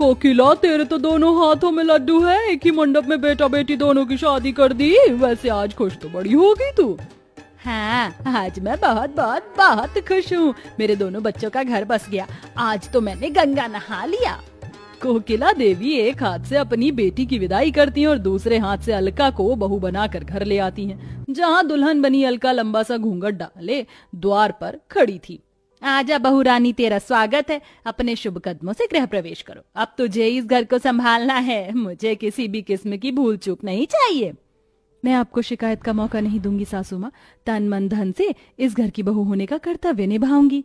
कोकिला तेरे तो दोनों हाथों में लड्डू है एक ही मंडप में बेटा बेटी दोनों की शादी कर दी वैसे आज खुश तो बड़ी होगी तू हाँ आज मैं बहुत बहुत बहुत खुश हूँ मेरे दोनों बच्चों का घर बस गया आज तो मैंने गंगा नहा लिया कोकिला देवी एक हाथ से अपनी बेटी की विदाई करती हैं और दूसरे हाथ से अलका को बहू बनाकर घर ले आती हैं, जहाँ दुल्हन बनी अलका लंबा सा घूंघट डाले द्वार पर खड़ी थी आजा रानी तेरा स्वागत है अपने शुभ कदमों से गृह प्रवेश करो अब तुझे इस घर को संभालना है मुझे किसी भी किस्म की भूल चूक नहीं चाहिए मैं आपको शिकायत का मौका नहीं दूंगी सासू माँ तन मन धन से इस घर की बहू होने का कर्तव्य निभाऊंगी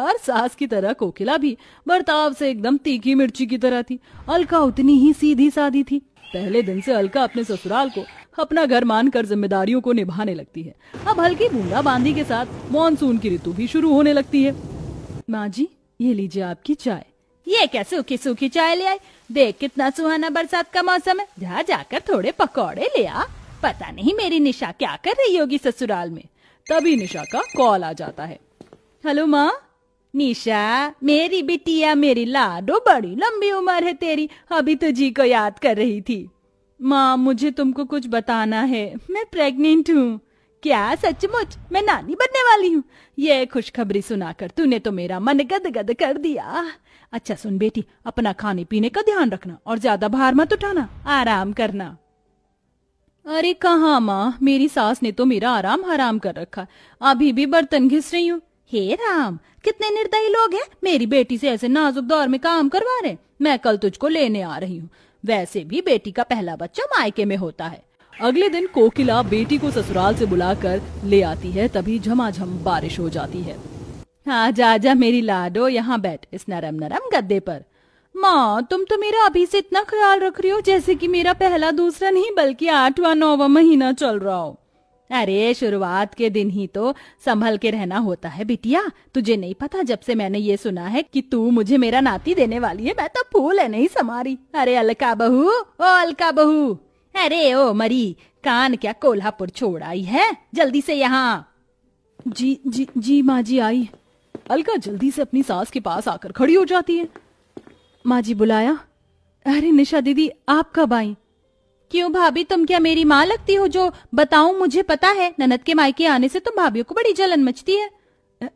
हर सास की तरह कोकिला भी बर्ताव से एकदम तीखी मिर्ची की तरह थी अलका उतनी ही सीधी सादी थी पहले दिन से अलका अपने ससुराल को अपना घर मानकर जिम्मेदारियों को निभाने लगती है अब हल्की बांदी के साथ मानसून की ऋतु भी शुरू होने लगती है माँ जी ये लीजिए आपकी चाय ये क्या सूखी सूखी चाय ले आई देख कितना सुहाना बरसात का मौसम है जहाँ जाकर थोड़े पकौड़े ले आ पता नहीं मेरी निशा क्या कर रही होगी ससुराल में तभी निशा का कॉल आ जाता है हेलो माँ निशा मेरी बिटिया मेरी लाडो बड़ी लंबी उम्र है तेरी अभी तुझी को याद कर रही थी माँ मुझे तुमको कुछ बताना है मैं प्रेग्नेंट हूँ क्या सचमुच मैं नानी बनने वाली हूँ ये खुशखबरी सुनाकर तूने तो मेरा मन गदगद कर दिया अच्छा सुन बेटी अपना खाने पीने का ध्यान रखना और ज्यादा भार मत उठाना आराम करना अरे कहा माँ मेरी सास ने तो मेरा आराम हराम कर रखा अभी भी बर्तन घिस रही हूँ हे राम कितने निर्दयी लोग हैं मेरी बेटी से ऐसे नाजुक दौर में काम करवा रहे मैं कल तुझको लेने आ रही हूँ वैसे भी बेटी का पहला बच्चा मायके में होता है अगले दिन कोकिला बेटी को ससुराल से बुलाकर ले आती है तभी झमाझम बारिश हो जाती है आजा हाँ, आजा मेरी लाडो यहाँ बैठ इस नरम नरम गद्दे पर माँ तुम तो मेरा अभी से इतना ख्याल रख रही हो जैसे कि मेरा पहला दूसरा नहीं बल्कि आठवां नौवा महीना चल रहा हो अरे शुरुआत के दिन ही तो संभल के रहना होता है बिटिया तुझे नहीं पता जब से मैंने ये सुना है कि तू मुझे मेरा नाती देने वाली है मैं तो फूल है नहीं समारी अरे अलका बहू ओ अलका बहू अरे ओ मरी कान क्या कोल्हापुर छोड़ आई है जल्दी से यहाँ जी जी जी माँ जी आई अलका जल्दी से अपनी सास के पास आकर खड़ी हो जाती है माँ जी बुलाया अरे निशा दीदी आप कब आई क्यों भाभी तुम क्या मेरी माँ लगती हो जो बताओ मुझे पता है ननद के मायके आने से तुम भाभी को बड़ी जलन मचती है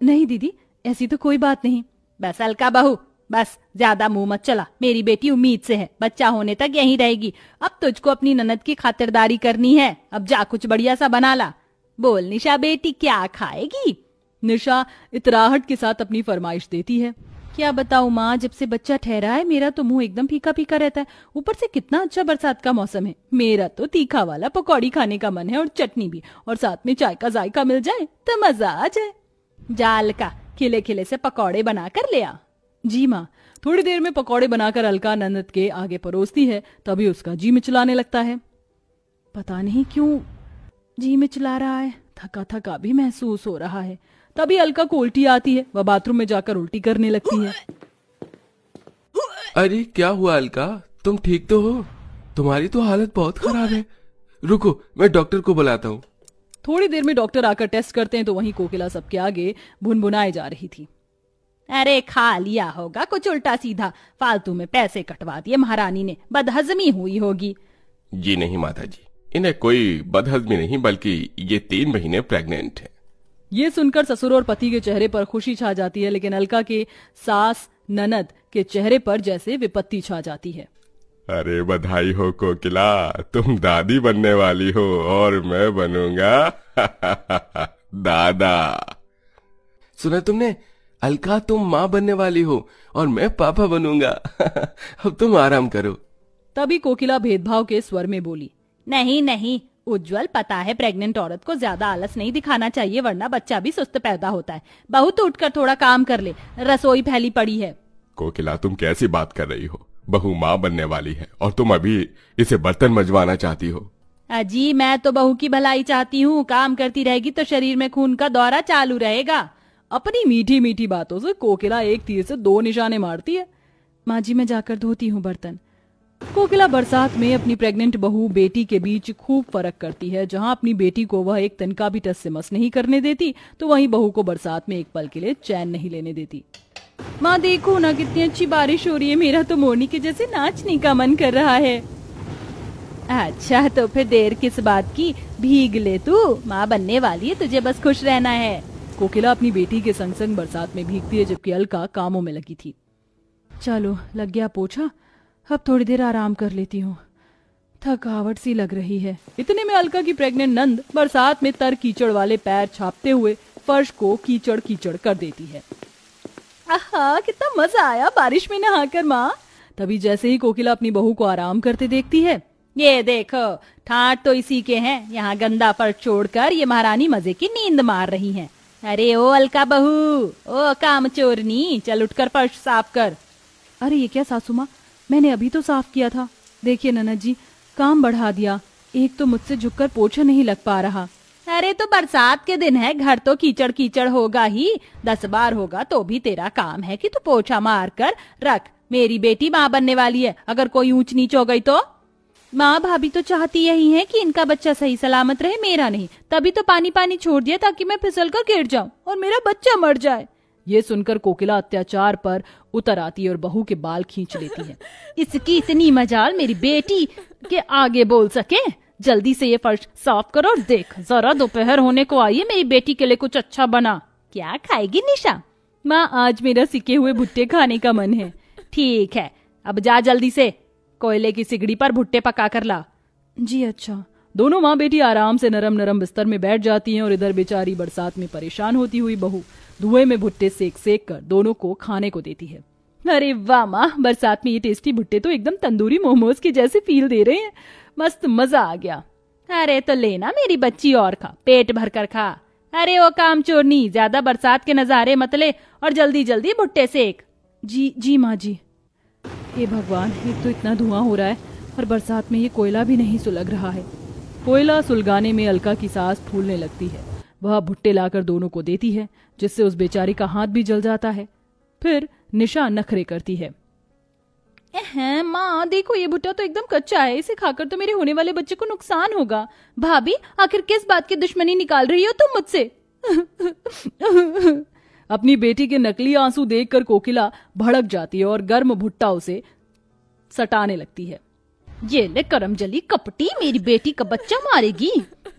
नहीं दीदी ऐसी तो कोई बात नहीं बस अलका बहू बस ज्यादा मुंह मत चला मेरी बेटी उम्मीद से है बच्चा होने तक यहीं रहेगी अब तुझको अपनी ननद की खातिरदारी करनी है अब जा कुछ बढ़िया सा बना ला बोल निशा बेटी क्या खाएगी निशा इतराहट के साथ अपनी फरमाइश देती है क्या बताऊ माँ जब से बच्चा ठहरा है मेरा तो मुंह एकदम फीका फीका रहता है ऊपर से कितना अच्छा बरसात का मौसम है मेरा तो तीखा वाला पकौड़ी खाने का मन है और चटनी भी और साथ में चाय का जायका मिल जाए तो मजा आ जाए जाल का खिले खिले से पकौड़े बना कर ले आ जी माँ थोड़ी देर में पकौड़े बनाकर अलका नंदत के आगे परोसती है तभी उसका जी मिचलाने लगता है पता नहीं क्यों जी मिचला रहा है थका थका भी महसूस हो रहा है तभी अलका को उल्टी आती है वह बाथरूम में जाकर उल्टी करने लगती है अरे क्या हुआ अलका तुम ठीक तो हो तुम्हारी तो हालत बहुत खराब है रुको मैं डॉक्टर को बुलाता हूँ थोड़ी देर में डॉक्टर आकर टेस्ट करते हैं तो वहीं कोकिला सबके आगे भुनभुनाई जा रही थी अरे खा लिया होगा कुछ उल्टा सीधा फालतू में पैसे कटवा दिए महारानी ने बदहजमी हुई होगी जी नहीं माता जी इन्हें कोई बदहजमी नहीं बल्कि ये तीन महीने प्रेग्नेंट है ये सुनकर ससुर और पति के चेहरे पर खुशी छा जाती है लेकिन अलका के सास ननद के चेहरे पर जैसे विपत्ति छा जाती है अरे बधाई हो कोकिला तुम दादी बनने वाली हो और मैं बनूंगा दादा सुना तुमने अलका तुम माँ बनने वाली हो और मैं पापा बनूंगा अब तुम आराम करो तभी कोकिला भेदभाव के स्वर में बोली नहीं नहीं उज्जवल पता है प्रेग्नेंट औरत को ज्यादा आलस नहीं दिखाना चाहिए वरना बच्चा भी सुस्त पैदा होता है बहुत तो उठकर थोड़ा काम कर ले रसोई फैली पड़ी है कोकिला तुम कैसी बात कर रही हो बहू माँ बनने वाली है और तुम अभी इसे बर्तन मजवाना चाहती हो अजी मैं तो बहू की भलाई चाहती हूँ काम करती रहेगी तो शरीर में खून का दौरा चालू रहेगा अपनी मीठी मीठी बातों से कोकिला एक तीर से दो निशाने मारती है माँ जी मैं जाकर धोती हूँ बर्तन कोकिला बरसात में अपनी प्रेग्नेंट बहू बेटी के बीच खूब फर्क करती है जहां अपनी बेटी को वह एक तनका भी टस से मस नहीं करने देती तो वहीं बहू को बरसात में एक पल के लिए चैन नहीं लेने देती माँ देखो ना कितनी अच्छी बारिश हो रही है मेरा तो मोरनी के जैसे नाचने का मन कर रहा है अच्छा तो फिर देर किस बात की भीग ले तू माँ बनने वाली है तुझे बस खुश रहना है कोकिला अपनी बेटी के संग संग बरसात में भीगती है जबकि अलका कामों में लगी थी चलो लग गया पोछा अब थोड़ी देर आराम कर लेती हूँ थकावट सी लग रही है इतने में अलका की प्रेग्नेंट नंद बरसात में तर कीचड़ वाले पैर छापते हुए फर्श को कीचड़ कीचड़ कर देती है आहा कितना मजा आया बारिश में नहाकर माँ तभी जैसे ही कोकिला अपनी बहू को आराम करते देखती है ये देखो ठाट तो इसी के हैं यहाँ गंदा पर छोड़कर ये महारानी मजे की नींद मार रही हैं अरे ओ अलका बहू ओ काम चोरनी चल उठकर फर्श साफ कर अरे ये क्या सासू माँ मैंने अभी तो साफ किया था देखिए ननद जी काम बढ़ा दिया एक तो मुझसे झुककर पोछा नहीं लग पा रहा अरे तो बरसात के दिन है घर तो कीचड़ कीचड़ होगा ही दस बार होगा तो भी तेरा काम है कि तू पोछा मार कर रख मेरी बेटी माँ बनने वाली है अगर कोई ऊंच नीच हो गई तो माँ भाभी तो चाहती यही है कि इनका बच्चा सही सलामत रहे मेरा नहीं तभी तो पानी पानी छोड़ दिया ताकि मैं फिसल कर गिर जाऊँ और मेरा बच्चा मर जाए ये सुनकर कोकिला अत्याचार पर उतर आती है और बहू के बाल खींच लेती है इसकी इतनी मजाल मेरी बेटी के आगे बोल सके जल्दी से ये फर्श साफ करो और देख जरा दोपहर होने को आई है मेरी बेटी के लिए कुछ अच्छा बना क्या खाएगी निशा माँ आज मेरा सिके हुए भुट्टे खाने का मन है ठीक है अब जा जल्दी से कोयले की सिगड़ी पर भुट्टे पका कर ला जी अच्छा दोनों माँ बेटी आराम से नरम नरम बिस्तर में बैठ जाती हैं और इधर बेचारी बरसात में परेशान होती हुई बहू धुएं में भुट्टे सेक सेक कर दोनों को खाने को देती है अरे वाह माँ बरसात में ये टेस्टी भुट्टे तो एकदम तंदूरी मोमोज के जैसे फील दे रहे हैं मस्त मजा आ गया अरे तो लेना मेरी बच्ची और खा पेट भर कर खा अरे वो काम चोरनी ज्यादा बरसात के नजारे मतले और जल्दी जल्दी भुट्टे सेक जी जी माँ जी ये भगवान एक तो इतना धुआं हो रहा है और बरसात में ये कोयला भी नहीं सुलग रहा है कोयला सुलगाने में अलका की सास फूलने लगती है वह भुट्टे लाकर दोनों को देती है जिससे उस बेचारी का हाथ भी जल जाता है फिर निशा नखरे करती है माँ देखो ये भुट्टा तो एकदम कच्चा है इसे खाकर तो मेरे होने वाले बच्चे को नुकसान होगा भाभी आखिर किस बात की दुश्मनी निकाल रही हो तुम मुझसे अपनी बेटी के नकली आंसू देखकर कोकिला भड़क जाती है और गर्म भुट्टा उसे सटाने लगती है ये ले जली कपटी मेरी बेटी का बच्चा मारेगी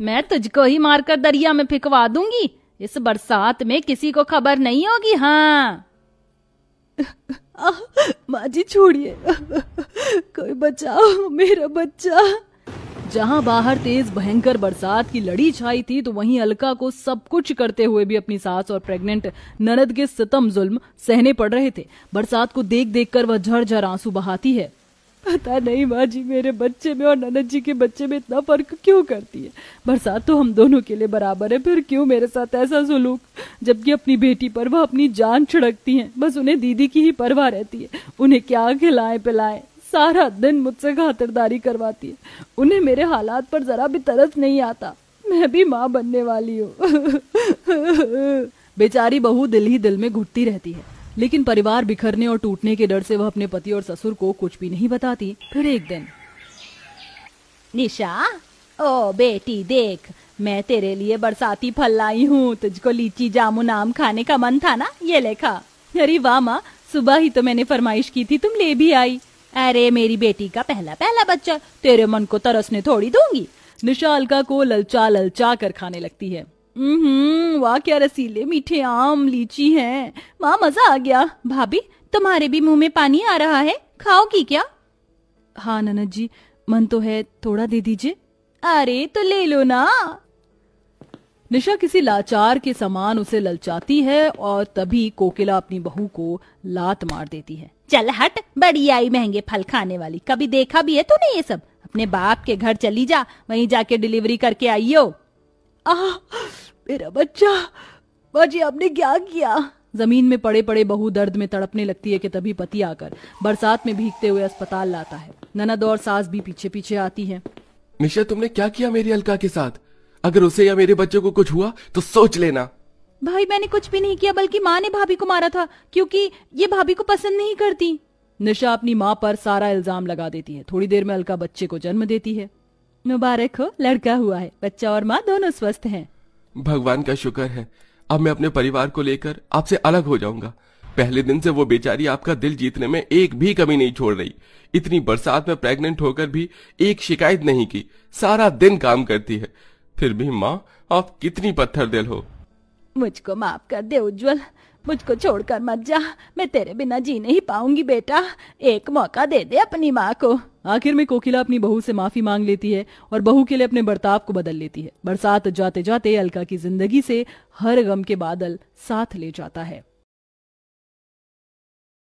मैं तुझको ही मारकर दरिया में फिकवा दूंगी इस बरसात में किसी को खबर नहीं होगी हाँ माँ जी छोड़िए कोई बचाओ मेरा बच्चा जहाँ बाहर तेज भयंकर बरसात की लड़ी छाई थी तो वहीं अलका को सब कुछ करते हुए भी अपनी सास और प्रेग्नेंट ननद के सितम जुल्म सहने पड़ रहे थे बरसात को देख देख कर वह झर झर आंसू बहाती है पता नहीं माँ जी मेरे बच्चे में और ननद जी के बच्चे में इतना फर्क क्यों करती है बरसात तो हम दोनों के लिए बराबर है फिर क्यों मेरे साथ ऐसा सुलूक जबकि अपनी बेटी पर वह अपनी जान छिड़कती हैं बस उन्हें दीदी की ही परवाह रहती है उन्हें क्या खिलाए पिलाए सारा दिन मुझसे खातिरदारी करवाती है उन्हें मेरे हालात पर जरा भी तरस नहीं आता मैं भी माँ बनने वाली हूँ बेचारी बहू दिल ही दिल में घुटती रहती है लेकिन परिवार बिखरने और टूटने के डर से वह अपने पति और ससुर को कुछ भी नहीं बताती फिर एक दिन निशा ओ बेटी देख मैं तेरे लिए बरसाती फल लाई हूँ तुझको लीची जामुन आम खाने का मन था ना ये लेखा अरे वाह माँ सुबह ही तो मैंने फरमाइश की थी तुम ले भी आई अरे मेरी बेटी का पहला पहला बच्चा तेरे मन को तरसने थोड़ी दूंगी निशा अलका को ललचा ललचा कर खाने लगती है हम्म वाह क्या रसीले मीठे आम लीची हैं वाह मजा आ गया भाभी तुम्हारे भी मुंह में पानी आ रहा है खाओगी क्या हाँ ननद जी मन तो है थोड़ा दे दीजिए अरे तो ले लो ना निशा किसी लाचार के समान उसे ललचाती है और तभी कोकिला अपनी बहू को लात मार देती है चल हट बड़ी आई महंगे फल खाने वाली कभी देखा भी है तूने ये सब अपने बाप के घर चली जा वहीं जाके डिलीवरी करके आइयो आह मेरा बच्चा बाजी आपने क्या किया जमीन में पड़े पड़े बहू दर्द में तड़पने लगती है कि तभी पति आकर बरसात में भीगते हुए अस्पताल लाता है ननद और सास भी पीछे पीछे आती है निशा तुमने क्या किया मेरी अलका के साथ अगर उसे या मेरे बच्चों को कुछ हुआ तो सोच लेना भाई मैंने कुछ भी नहीं किया बल्कि माँ ने भाभी को मारा था क्योंकि ये भाभी को पसंद नहीं करती निशा अपनी माँ पर सारा इल्जाम लगा देती है थोड़ी देर में अलका बच्चे को जन्म देती है मुबारक हो लड़का हुआ है बच्चा और माँ दोनों स्वस्थ हैं भगवान का शुक्र है अब मैं अपने परिवार को लेकर आपसे अलग हो जाऊंगा पहले दिन से वो बेचारी आपका दिल जीतने में एक भी कमी नहीं छोड़ रही इतनी बरसात में प्रेग्नेंट होकर भी एक शिकायत नहीं की सारा दिन काम करती है फिर भी माँ आप कितनी पत्थर दिल हो मुझको माफ कर दे उज्जवल मुझको छोड़कर मत जा मैं तेरे बिना जी नहीं पाऊंगी बेटा एक मौका दे दे अपनी माँ को आखिर में कोकिला अपनी बहू से माफी मांग लेती है और बहू के लिए अपने बर्ताव को बदल लेती है बरसात जाते जाते अलका की जिंदगी से हर गम के बादल साथ ले जाता है